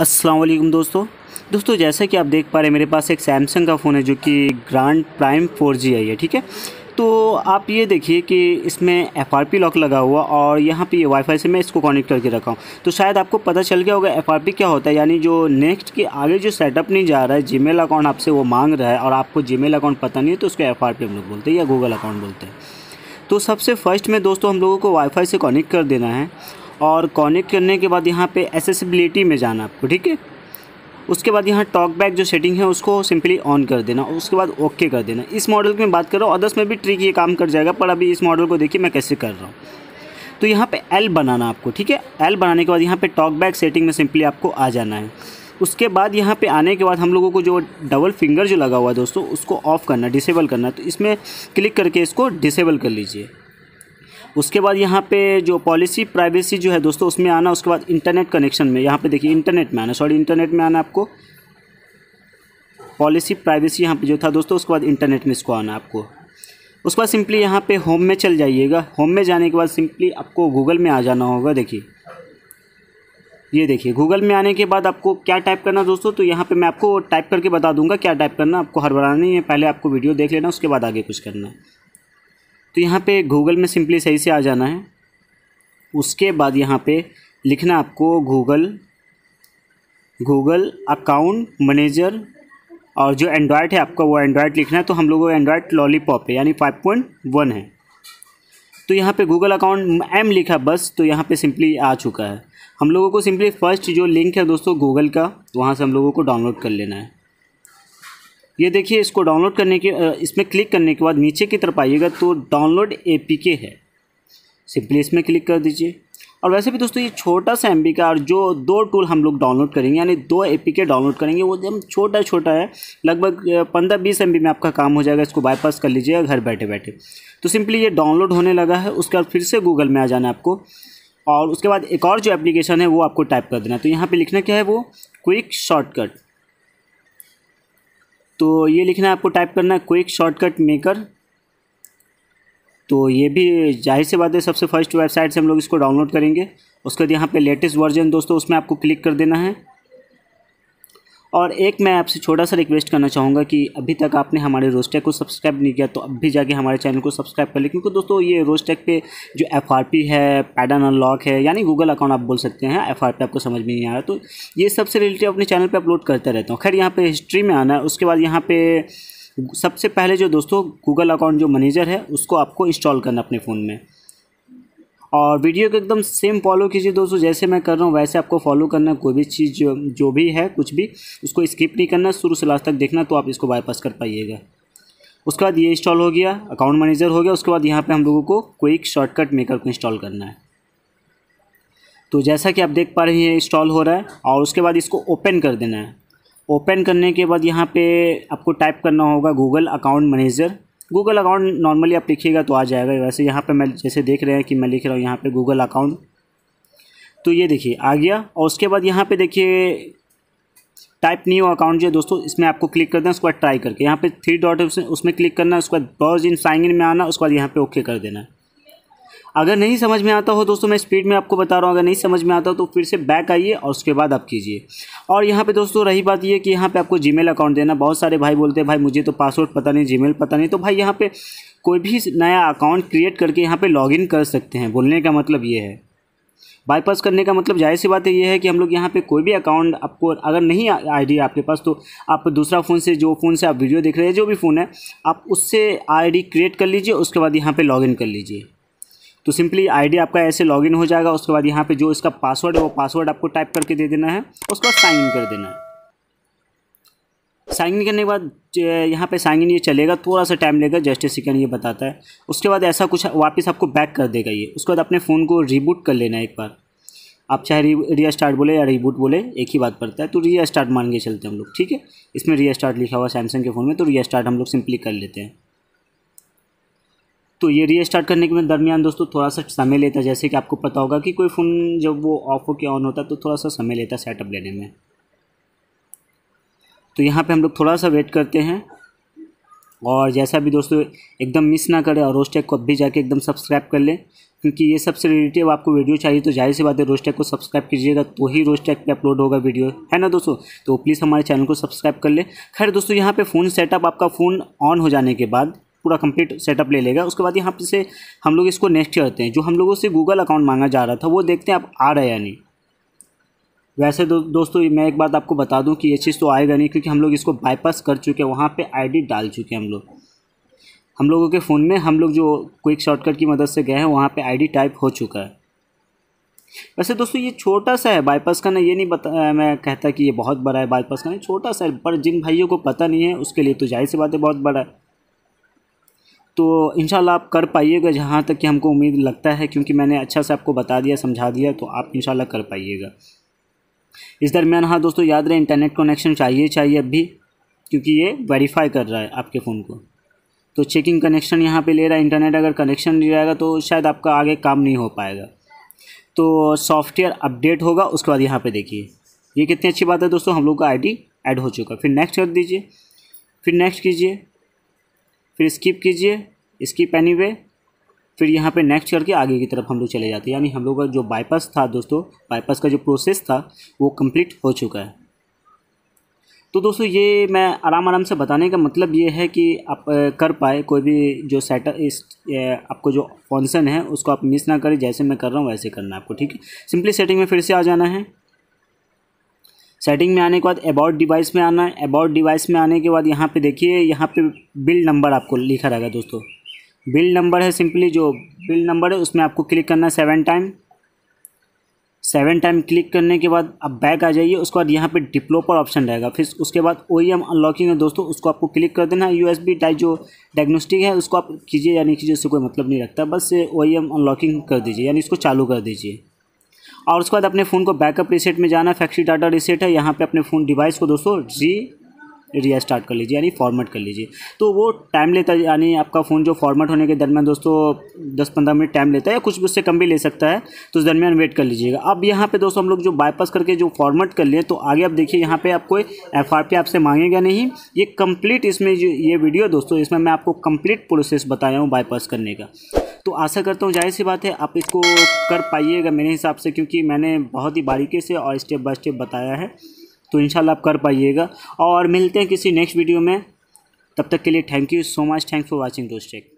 असलम दोस्तों दोस्तों जैसा कि आप देख पा रहे हैं मेरे पास एक सैमसंग का फ़ोन है जो कि ग्रांड प्राइम फोर जी आई है ठीक है तो आप ये देखिए कि इसमें एफ आर पी लॉक लगा हुआ और यहाँ पे वाईफाई से मैं इसको कनेक्ट करके रखा हूँ तो शायद आपको पता चल गया होगा एफ आर पी क्या होता है यानी जो नेक्स्ट के आगे जो सेटअप नहीं जा रहा है जी मेल अकाउंट आपसे वो मांग रहा है और आपको जी मेल अकाउंट पता नहीं है तो उसको एफ आर पी हम लोग बोलते हैं या गूगल अकाउंट बोलते हैं तो सबसे फर्स्ट में दोस्तों हम लोगों को वाईफाई से कनेक्ट कर देना है और कॉनेक्ट करने के बाद यहाँ पे एसेसिबिलिटी में जाना आपको ठीक है उसके बाद यहाँ टॉक बैक जो सेटिंग है उसको सिंपली ऑन कर देना उसके बाद ओके कर देना इस मॉडल की मैं बात कर रहा हूँ अदर्स में भी ट्रिक ये काम कर जाएगा पर अभी इस मॉडल को देखिए मैं कैसे कर रहा हूँ तो यहाँ पे एल बनाना आपको ठीक है एल बनाने के बाद यहाँ पे टॉक बैक सेटिंग में सिंपली आपको आ जाना है उसके बाद यहाँ पे आने के बाद हम लोगों को जो डबल फिंगर जो लगा हुआ है दोस्तों उसको ऑफ़ करना डिसेबल करना तो इसमें क्लिक करके इसको डिसेबल कर लीजिए उसके बाद यहाँ पे जो पॉलिसी प्राइवेसी जो है दोस्तों उसमें आना उसके बाद इंटरनेट कनेक्शन में यहाँ पे देखिए इंटरनेट में आना सॉरी इंटरनेट में आना आपको पॉलिसी प्राइवेसी यहाँ पे जो था दोस्तों उसके बाद इंटरनेट में इसको आना आपको उसके बाद सिंपली यहाँ पे होम में चल जाइएगा होम में जाने के बाद सिंपली आपको गूगल में आ जाना होगा देखिए ये देखिए गूगल में आने के बाद आपको क्या टाइप करना दोस्तों तो यहाँ पे मैं आपको टाइप करके बता दूंगा क्या टाइप करना आपको हर नहीं है पहले आपको वीडियो देख लेना उसके बाद आगे कुछ करना है तो यहाँ पे गूगल में सिंपली सही से आ जाना है उसके बाद यहाँ पे लिखना आपको गूगल गूगल अकाउंट मैनेजर और जो एंड्रॉयड है आपका वो एंड्रॉयड लिखना है तो हम लोगों का एंड्रॉयड पॉप है यानी फाइव पॉइंट वन है तो यहाँ पे गूगल अकाउंट एम लिखा बस तो यहाँ पे सिंपली आ चुका है हम लोगों को सिंपली फर्स्ट जो लिंक है दोस्तों गूगल का वहाँ से हम लोगों को डाउनलोड कर लेना है ये देखिए इसको डाउनलोड करने के इसमें क्लिक करने के बाद नीचे की तरफ आइएगा तो डाउनलोड के है सिंपली इसमें क्लिक कर दीजिए और वैसे भी दोस्तों ये छोटा सा एम का और जो दो टूल हम लोग डाउनलोड करेंगे यानी दो ए पी के डाउनलोड करेंगे वो एकदम छोटा छोटा है लगभग पंद्रह बीस एम में आपका काम हो जाएगा इसको बाईपास कर लीजिएगा घर बैठे बैठे तो सिंपली ये डाउनलोड होने लगा है उसके बाद फिर से गूगल में आ जाना है आपको और उसके बाद एक और जो एप्लीकेशन है वो आपको टाइप कर देना है तो यहाँ पर लिखना क्या है वो क्विक शॉर्टकट तो ये लिखना है आपको टाइप करना है क्विक शॉर्टकट मेकर तो ये भी जाहिर सी बात है सबसे फर्स्ट वेबसाइट से हम लोग इसको डाउनलोड करेंगे उसके बाद यहाँ पे लेटेस्ट वर्जन दोस्तों उसमें आपको क्लिक कर देना है और एक मैं आपसे छोटा सा रिक्वेस्ट करना चाहूँगा कि अभी तक आपने हमारे रोस्टेक को सब्सक्राइब नहीं किया तो अब भी जाके हमारे चैनल को सब्सक्राइब कर लें क्योंकि दोस्तों ये रोस्टेक पे जो एफ है पैडन अनलॉक है यानी गूगल अकाउंट आप बोल सकते हैं एफ आपको समझ में नहीं आ रहा तो ये सबसे रिलेटेड अपने चैनल पर अपलोड करते रहता हूँ खैर यहाँ पर हिस्ट्री में आना है उसके बाद यहाँ पर सबसे पहले जो दोस्तों गूगल अकाउंट जो मैनेजर है उसको आपको इंस्टॉल करना अपने फ़ोन में और वीडियो को एकदम सेम फॉलो कीजिए दोस्तों जैसे मैं कर रहा हूँ वैसे आपको फॉलो करना कोई भी चीज़ जो, जो भी है कुछ भी उसको स्किप नहीं करना शुरू से लास्ट तक देखना तो आप इसको बाईपास कर पाइएगा उसके बाद ये इंस्टॉल हो गया अकाउंट मैनेजर हो गया उसके बाद यहाँ पे हम लोगों को क्विक शॉर्टकट मेकर को इंस्टॉल करना है तो जैसा कि आप देख पा रहे हैं इंस्टॉल हो रहा है और उसके बाद इसको ओपन कर देना है ओपन करने के बाद यहाँ पे आपको टाइप करना होगा Google account manager Google account normally आप लिखिएगा तो आ जाएगा वैसे यहाँ पर मैं जैसे देख रहे हैं कि मैं लिख रहा हूँ यहाँ पर गूगल अकाउंट तो ये देखिए आ गया और उसके बाद यहाँ पर देखिए टाइप न्यू अकाउंट जो दोस्तों इसमें आपको क्लिक करना है उसके बाद ट्राई करके यहाँ पे थ्री डॉट उसमें क्लिक करना है उसके बाद ब्राउज इन साइन इन में आना उसके बाद यहाँ पे ओके कर देना है अगर नहीं समझ में आता हो दोस्तों मैं स्पीड में आपको बता रहा हूँ अगर नहीं समझ में आता हो तो फिर से बैक आइए और उसके बाद आप कीजिए और यहाँ पे दोस्तों रही बात ये कि यहाँ पे आपको जीमेल अकाउंट देना बहुत सारे भाई बोलते हैं भाई मुझे तो पासवर्ड पता नहीं जीमेल पता नहीं तो भाई यहाँ पर कोई भी नया अकाउंट क्रिएट करके यहाँ पर लॉग कर सकते हैं बोलने का मतलब ये है बाईपास करने का मतलब जाहिर सी बात है ये है कि हम लोग यहाँ पे कोई भी अकाउंट आपको अगर नहीं आईडी आपके पास तो आप दूसरा फ़ोन से जो फ़ोन से आप वीडियो देख रहे हैं जो भी फ़ोन है आप उससे आईडी क्रिएट कर लीजिए उसके बाद यहाँ पे लॉगिन कर लीजिए तो सिंपली आईडी आपका ऐसे लॉगिन हो जाएगा उसके बाद यहाँ पे जो इसका पासवर्ड है वो पासवर्ड आपको टाइप करके दे देना है उसके बाद साइन इन कर देना है साइन इन करने के बाद यहाँ पे साइन इन ये चलेगा थोड़ा सा टाइम लेगा जस्ट ए सेकेंड ये बताता है उसके बाद ऐसा कुछ वापस आपको बैक कर देगा ये उसके बाद अपने फ़ोन को रिबूट कर लेना है एक बार आप चाहे री स्टार्ट बोले या रिबूट बोले एक ही बात पड़ता है तो री स्टार्ट मान के चलते हैं हम लोग ठीक है इसमें री स्टार्ट लिखा हुआ सैमसंग के फ़ोन में तो री स्टार्ट हम लोग सिंपली कर लेते हैं तो ये रीस्टार्ट करने के दरमियान दोस्तों थोड़ा सा समय लेता जैसे कि आपको पता होगा कि कोई फ़ोन जब वो ऑफ होकर ऑन होता तो थोड़ा सा समय लेता सेटअप लेने में तो यहाँ पे हम लोग थोड़ा सा वेट करते हैं और जैसा भी दोस्तों एकदम मिस ना करें और रोस्टेक को अब भी जाके एकदम सब्सक्राइब कर लें क्योंकि ये सबसे रिलेटिव आपको वीडियो चाहिए तो जाहिर सी बात है रोस्टेक को सब्सक्राइब कीजिएगा तो ही रोस्टेक पे अपलोड होगा वीडियो है ना दोस्तों तो प्लीज़ हमारे चैनल को सब्सक्राइब कर लें खैर दोस्तों यहाँ पर फ़ोन सेटअप आपका फ़ोन ऑन हो जाने के बाद पूरा कंप्लीट सेटअप ले लेगा उसके बाद यहाँ पर से हम लोग इसको नेक्स्ट करते हैं जो हम लोगों से गूगल अकाउंट मांगा जा रहा था वो देखते हैं आप आ रहा है या नहीं वैसे दो, दोस्तों मैं एक बात आपको बता दूं कि ये चीज़ तो आएगा नहीं क्योंकि हम लोग इसको बाईपास कर चुके हैं वहाँ पर आई डाल चुके हैं हम लोग हम लोगों के फ़ोन में हम लोग जो क्विक शॉर्टकट की मदद से गए हैं वहाँ पर आई टाइप हो चुका है वैसे दोस्तों ये छोटा सा है बाईपास करना ये नहीं बता मैं कहता कि ये बहुत बड़ा है बाईपास करना छोटा सा है पर जिन भाइयों को पता नहीं है उसके लिए तो जाहिर सी बात है बहुत बड़ा है तो इनशाला आप कर पाइएगा जहाँ तक कि हमको उम्मीद लगता है क्योंकि मैंने अच्छा से आपको बता दिया समझा दिया तो आप इंशाल्लाह कर पाइएगा इस दरमियान हाँ दोस्तों याद रहे इंटरनेट कनेक्शन चाहिए चाहिए अभी क्योंकि ये वेरीफाई कर रहा है आपके फ़ोन को तो चेकिंग कनेक्शन यहाँ पे ले रहा है इंटरनेट अगर कनेक्शन नहीं रहेगा तो शायद आपका आगे काम नहीं हो पाएगा तो सॉफ्टवेयर अपडेट होगा उसके बाद यहाँ पे देखिए ये कितनी अच्छी बात है दोस्तों हम लोग का आईडी ऐड हो चुका फिर नेक्स्ट कर दीजिए फिर नेक्स्ट कीजिए फिर स्किप कीजिए स्किप एनी वे फिर यहाँ पे नेक्स्ट करके आगे की तरफ हम लोग चले जाते हैं यानी हम लोग का जो बाईपास था दोस्तों बाईपास का जो प्रोसेस था वो कंप्लीट हो चुका है तो दोस्तों ये मैं आराम आराम से बताने का मतलब ये है कि आप कर पाए कोई भी जो सेट इस आपको जो फंक्शन है उसको आप मिस ना करें जैसे मैं कर रहा हूँ वैसे करना है आपको ठीक है सिंपली सेटिंग में फिर से आ जाना है सेटिंग में आने के बाद अबाउट डिवाइस में आना है अबाउट डिवाइस में आने के बाद यहाँ पे देखिए यहाँ पे बिल नंबर आपको लिखा रहेगा दोस्तों बिल नंबर है सिंपली जो बिल नंबर है उसमें आपको क्लिक करना है seven time seven time click करने के बाद आप बैक आ जाइए उसके बाद यहाँ पे डिप्लोपर ऑप्शन रहेगा फिर उसके बाद ओ ई एम अनलॉकिंग है दोस्तों उसको आपको क्लिक कर देना है यू एस बी टाइप जो डायग्नोस्टिक है उसको आप कीजिए यानी कीजिए उससे कोई मतलब नहीं रखता बस ओ ई एम अनलॉकिंग कर दीजिए यानी इसको चालू कर दीजिए और उसके बाद अपने फ़ोन को बैकअप रीसेट में जाना फैक्ट्री डाटा रीसेट है यहाँ पे अपने फ़ोन डिवाइस को दोस्तों री एरिया स्टार्ट कर लीजिए यानी फॉर्मेट कर लीजिए तो वो टाइम लेता है यानी आपका फ़ोन जो फॉर्मेट होने के दरमियान दोस्तों दस पंद्रह मिनट टाइम लेता है या कुछ उससे कम भी ले सकता है तो उस दरमियान वेट कर लीजिएगा अब यहाँ पे दोस्तों हम लोग जो बाईपास करके जो फॉर्मेट कर लिए तो आगे आप देखिए यहाँ पर आपको एफ आर पी आपसे मांगेगा नहीं ये कम्प्लीट इसमें जो ये वीडियो दोस्तों इसमें मैं आपको कम्प्लीट प्रोसेस बताया हूँ बाईपास करने का तो आशा करता हूँ जाहिर सी बात है आप इसको कर पाइएगा मेरे हिसाब से क्योंकि मैंने बहुत ही बारीकी से और स्टेप बाय स्टेप बताया है तो इन आप कर पाइएगा और मिलते हैं किसी नेक्स्ट वीडियो में तब तक के लिए thank you so much thanks for watching दोस्त चेक